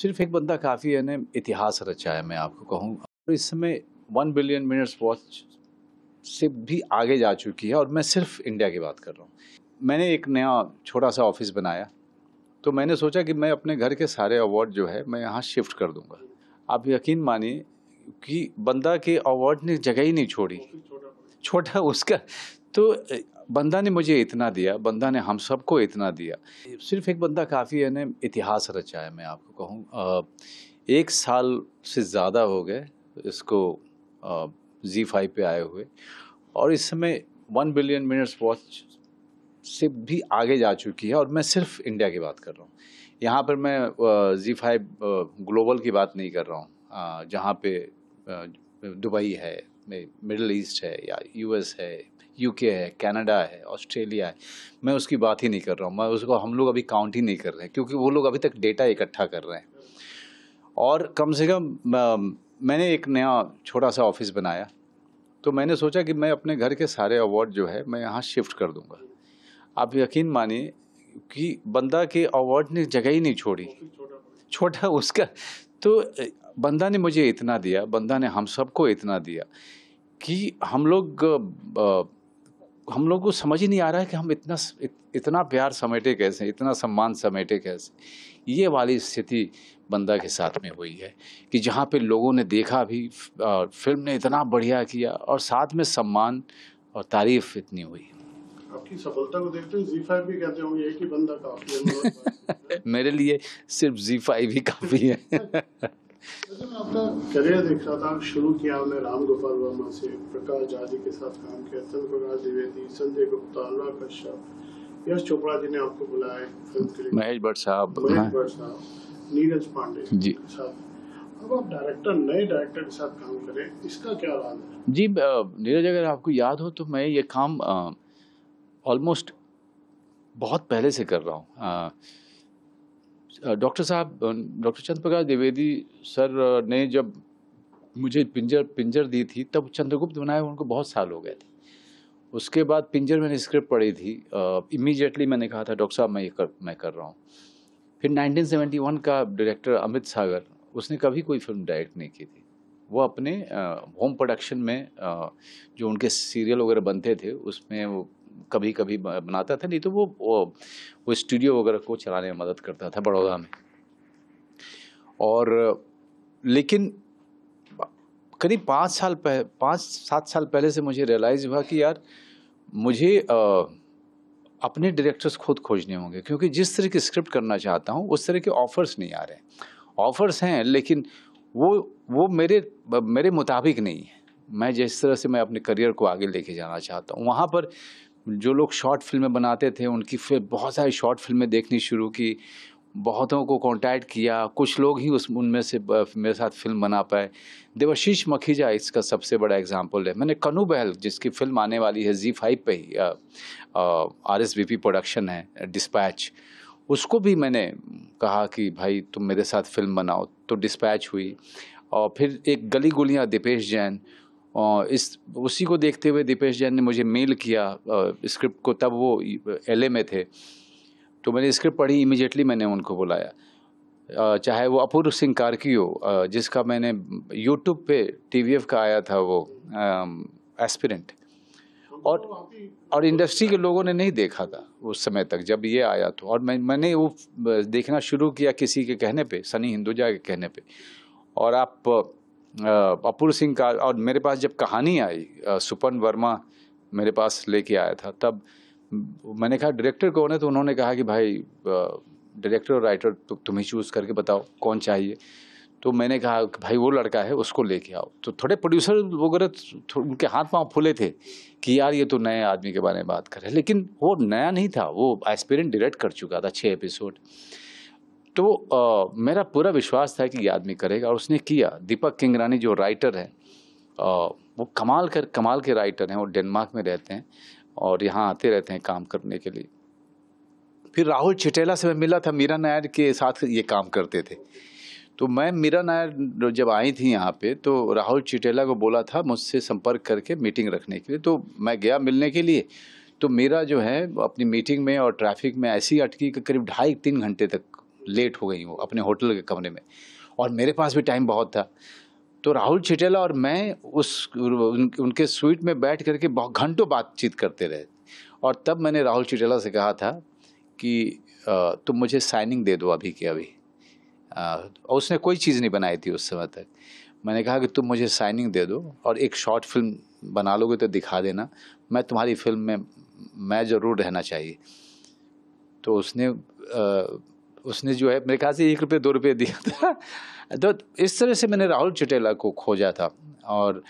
सिर्फ एक बंदा काफ़ी है ने इतिहास रचा है मैं आपको कहूँ और इस समय वन बिलियन मिनट्स वॉच से भी आगे जा चुकी है और मैं सिर्फ इंडिया की बात कर रहा हूँ मैंने एक नया छोटा सा ऑफिस बनाया तो मैंने सोचा कि मैं अपने घर के सारे अवार्ड जो है मैं यहाँ शिफ्ट कर दूँगा आप यकीन मानिए कि बंदा के अवार्ड ने जगह ही नहीं छोड़ी छोटा उसका तो बंदा ने मुझे इतना दिया बंदा ने हम सबको इतना दिया सिर्फ एक बंदा काफ़ी है ने इतिहास रचा है मैं आपको कहूँ एक साल से ज़्यादा हो गए इसको जी फाइव पर आए हुए और इस समय वन बिलियन मिनट्स वॉच से भी आगे जा चुकी है और मैं सिर्फ इंडिया की बात कर रहा हूँ यहाँ पर मैं जी फाइव ग्लोबल की बात नहीं कर रहा हूँ जहाँ पे दुबई है मिडल ईस्ट है या यूएस है यूके है कनाडा है ऑस्ट्रेलिया है मैं उसकी बात ही नहीं कर रहा हूँ मैं उसको हम लोग अभी काउंट ही नहीं कर रहे हैं क्योंकि वो लोग अभी तक डेटा इकट्ठा कर रहे हैं और कम से कम मैंने एक नया छोटा सा ऑफिस बनाया तो मैंने सोचा कि मैं अपने घर के सारे अवार्ड जो है मैं यहाँ शिफ्ट कर दूँगा आप यकीन मानिए कि बंदा के अवार्ड ने जगह ही नहीं छोड़ी छोटा उसका तो बंदा ने मुझे इतना दिया बंदा ने हम सबको इतना दिया कि हम लोग हम लोग को समझ ही नहीं आ रहा है कि हम इतना इतना प्यार समेटे कैसे इतना सम्मान समेटे कैसे ये वाली स्थिति बंदा के साथ में हुई है कि जहाँ पे लोगों ने देखा भी और फिल्म ने इतना बढ़िया किया और साथ में सम्मान और तारीफ इतनी हुई आपकी सफलता को देखते हुए जी फाइव भी कहते होंगे कि बंदा काफ़ी है मेरे लिए सिर्फ जी फाइव ही काफ़ी है आपका करियर देखा था शुरू किया हमने राम गोपाल वर्मा से प्रकाश के साथ काम किया चंद्र प्रकाश द्विवेदी संजय गुप्ता अनुराग कश्यप यश चोपड़ा जी ने आपको बुलाया फिल्म के लिए महेश भट्ट साहब महेश हाँ। भट्ट साहब नीरज पांडे जी अब आप डायरेक्टर नए डायरेक्टर के साथ काम करें इसका क्या राज है जी नीरज अगर आपको याद हो तो मैं ये काम ऑलमोस्ट बहुत पहले से कर रहा हूँ डॉक्टर साहब डॉक्टर चंद्र प्रकाश द्विवेदी सर ने जब मुझे पिंजर पिंजर दी थी तब चंद्रगुप्त बनाए उनको बहुत साल हो गए थे उसके बाद पिंजर मैंने स्क्रिप्ट पढ़ी थी इमीजिएटली मैंने कहा था डॉक्टर साहब मैं ये कर मैं कर रहा हूँ फिर 1971 का डायरेक्टर अमित सागर उसने कभी कोई फिल्म डायरेक्ट नहीं की थी वो अपने होम प्रोडक्शन में आ, जो उनके सीरियल वगैरह बनते थे उसमें वो कभी कभी बनाता था नहीं तो वो वो, वो स्टूडियो वगैरह को चलाने में मदद करता था बड़ौदा में और लेकिन करीब पाँच साल पह पाँच सात साल पहले से मुझे रियलाइज़ हुआ कि यार मुझे आ, अपने डायरेक्टर्स खुद खोजने होंगे क्योंकि जिस तरह की स्क्रिप्ट करना चाहता हूँ उस तरह के ऑफ़र्स नहीं आ रहे ऑफ़र्स हैं लेकिन वो वो मेरे मेरे मुताबिक नहीं है मैं जिस तरह से मैं अपने करियर को आगे लेके जाना चाहता हूँ वहाँ पर जो लोग शॉर्ट फिल्में बनाते थे उनकी फिर बहुत सारी शॉर्ट फिल्में देखनी शुरू की बहुतों को कांटेक्ट किया कुछ लोग ही उस उनमें से मेरे साथ फिल्म बना पाए देवाशीष मखीजा इसका सबसे बड़ा एग्जाम्पल है मैंने कनू बहल जिसकी फिल्म आने वाली है जी फाइव पे ही R S B P production है डिस्पैच उसको भी मैंने कहा कि भाई तुम मेरे साथ फिल्म बनाओ तो डिस्पैच हुई और फिर एक गली गुलियाँ दीपेश जैन इस उसी को देखते हुए दीपेश जैन ने मुझे मेल किया स्क्रिप्ट को तब वो एल में थे तो मैंने स्क्रिप्ट पढ़ी इमिजिएटली मैंने उनको बुलाया चाहे वो अपूर्व सिंह कारकी हो जिसका मैंने यूट्यूब पे टी का आया था वो एस्पिरेंट और और इंडस्ट्री के लोगों ने नहीं देखा था उस समय तक जब ये आया तो और मैं मैंने वो देखना शुरू किया किसी के कहने पे सनी हिंदुजा के कहने पे और आप अपूर सिंह का और मेरे पास जब कहानी आई सुपन वर्मा मेरे पास लेके आया था तब मैंने कहा डायरेक्टर कौन है तो उन्होंने कहा कि भाई डायरेक्टर और राइटर तो तुम ही चूज़ करके बताओ कौन चाहिए तो मैंने कहा कि भाई वो लड़का है उसको लेके आओ तो थोड़े प्रोड्यूसर वगैरह उनके हाथ पाँव फूले थे कि यार ये तो नए आदमी के बारे में बात कर रहे लेकिन वो नया नहीं था वो एस्पिरेंट डायरेक्ट कर चुका था छः एपिसोड तो आ, मेरा पूरा विश्वास था कि ये आदमी करेगा और उसने किया दीपक किंगरानी जो राइटर है आ, वो कमाल कर कमाल के राइटर हैं वो डेनमार्क में रहते हैं और यहाँ आते रहते हैं काम करने के लिए फिर राहुल चिटेला से मैं मिला था मीरा नायर के साथ ये काम करते थे तो मैं मीरा नायर जब आई थी यहाँ पे तो राहुल चिटेला को बोला था मुझसे संपर्क करके मीटिंग रखने के लिए तो मैं गया मिलने के लिए तो मेरा जो है अपनी मीटिंग में और ट्रैफिक में ऐसी अटकी कि करीब ढाई तीन घंटे तक लेट हो गई हूँ अपने होटल के कमरे में और मेरे पास भी टाइम बहुत था तो राहुल चिटेला और मैं उस उनके स्वीट में बैठ करके बहुत घंटों बातचीत करते रहे और तब मैंने राहुल चिटेला से कहा था कि तुम मुझे साइनिंग दे दो अभी के अभी और उसने कोई चीज़ नहीं बनाई थी उस समय तक मैंने कहा कि तुम मुझे साइनिंग दे दो और एक शॉर्ट फिल्म बना लोगे तो दिखा देना मैं तुम्हारी फिल्म में मैं ज़रूर रहना चाहिए तो उसने उसने जो है मेरे ख्याल से एक रुपये दो रुपये दिया था तो इस तरह से मैंने राहुल चटेला को खोजा था और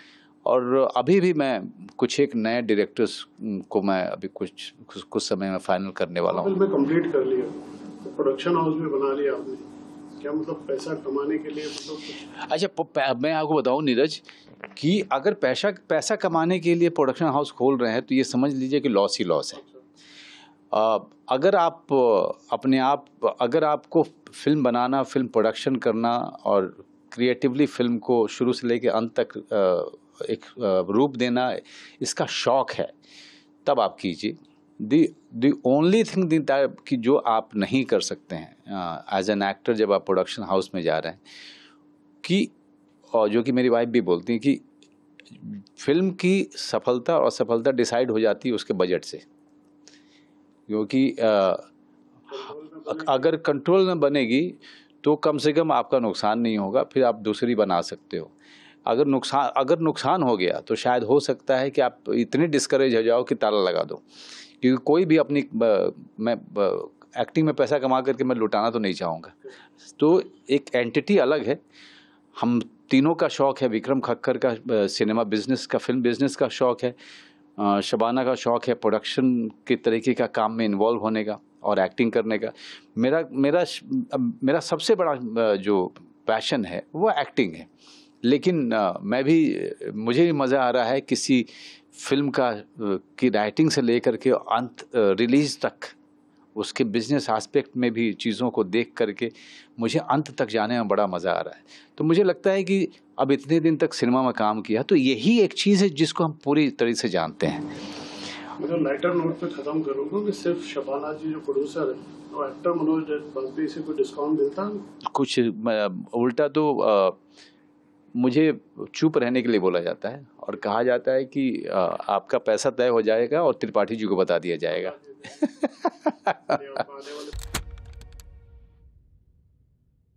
और अभी भी मैं कुछ एक नए डायरेक्टर्स को मैं अभी कुछ कुछ, कुछ समय में फाइनल करने वाला हूँ कंप्लीट कर लिया तो प्रोडक्शन हाउस में बना लिया आपने क्या मतलब पैसा कमाने के लिए मतलब अच्छा मैं आपको बताऊँ नीरज कि अगर पैसा पैसा कमाने के लिए प्रोडक्शन हाउस खोल रहे हैं तो ये समझ लीजिए कि लॉस ही लॉस है अगर आप अपने आप अगर आपको फिल्म बनाना फिल्म प्रोडक्शन करना और क्रिएटिवली फिल्म को शुरू से लेकर अंत तक एक रूप देना इसका शौक़ है तब आप कीजिए दी दी ओनली थिंग कि जो आप नहीं कर सकते हैं एज एन एक्टर जब आप प्रोडक्शन हाउस में जा रहे हैं कि और जो कि मेरी वाइफ भी बोलती हैं कि फिल्म की सफलता और असफलता डिसाइड हो जाती है उसके बजट से क्योंकि अगर कंट्रोल न बनेगी तो कम से कम आपका नुकसान नहीं होगा फिर आप दूसरी बना सकते हो अगर नुकसान अगर नुकसान हो गया तो शायद हो सकता है कि आप इतने डिस्करेज हो जाओ कि ताला लगा दो क्योंकि कोई भी अपनी ब, मैं ब, एक्टिंग में पैसा कमा करके मैं लुटाना तो नहीं चाहूँगा तो एक एंटिटी अलग है हम तीनों का शौक़ है विक्रम खक्कर का सिनेमा बिजनेस का फिल्म बिजनेस का शौक़ है शबाना का शौक़ है प्रोडक्शन के तरीके का काम में इन्वॉल्व होने का और एक्टिंग करने का मेरा मेरा मेरा सबसे बड़ा जो पैशन है वो एक्टिंग है लेकिन मैं भी मुझे भी मज़ा आ रहा है किसी फिल्म का की राइटिंग से लेकर के अंत रिलीज़ तक उसके बिजनेस एस्पेक्ट में भी चीज़ों को देख करके मुझे अंत तक जाने में बड़ा मज़ा आ रहा है तो मुझे लगता है कि अब इतने दिन तक सिनेमा में काम किया तो यही एक चीज़ है जिसको हम पूरी तरह से जानते हैं मैं लाइटर नोट पे ख़त्म करूँगा कि सिर्फ शबाना जी जो प्रोड्यूसर है एक्टर मनोज बाजपेयी से कोई डिस्काउंट मिलता कुछ उल्टा तो आ, मुझे चुप रहने के लिए बोला जाता है और कहा जाता है कि आ, आपका पैसा तय हो जाएगा और त्रिपाठी जी को बता दिया जाएगा Leopard, Leopard.